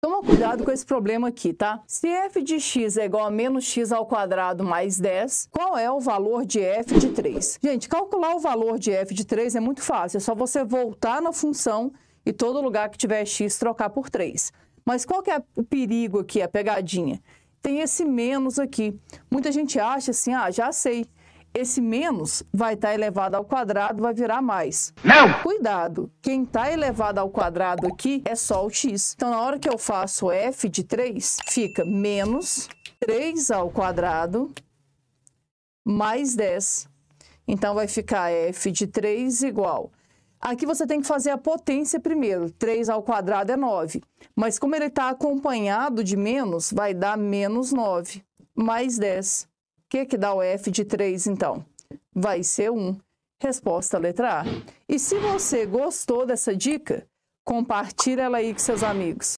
Toma cuidado com esse problema aqui, tá? Se f de x é igual a menos x ao quadrado mais 10, qual é o valor de f de 3? Gente, calcular o valor de f de 3 é muito fácil, é só você voltar na função e todo lugar que tiver x trocar por 3. Mas qual que é o perigo aqui, a pegadinha? Tem esse menos aqui. Muita gente acha assim, ah, já sei, esse menos vai estar tá elevado ao quadrado, vai virar mais. Não! Cuidado, quem está elevado ao quadrado aqui é só o x. Então, na hora que eu faço f de 3, fica menos 3 ao quadrado mais 10. Então, vai ficar f de 3 igual... Aqui você tem que fazer a potência primeiro, 3 ao quadrado é 9. Mas como ele está acompanhado de menos, vai dar menos 9, mais 10 que, que dá o F de 3, então? Vai ser 1. Resposta letra A. E se você gostou dessa dica, compartilha ela aí com seus amigos.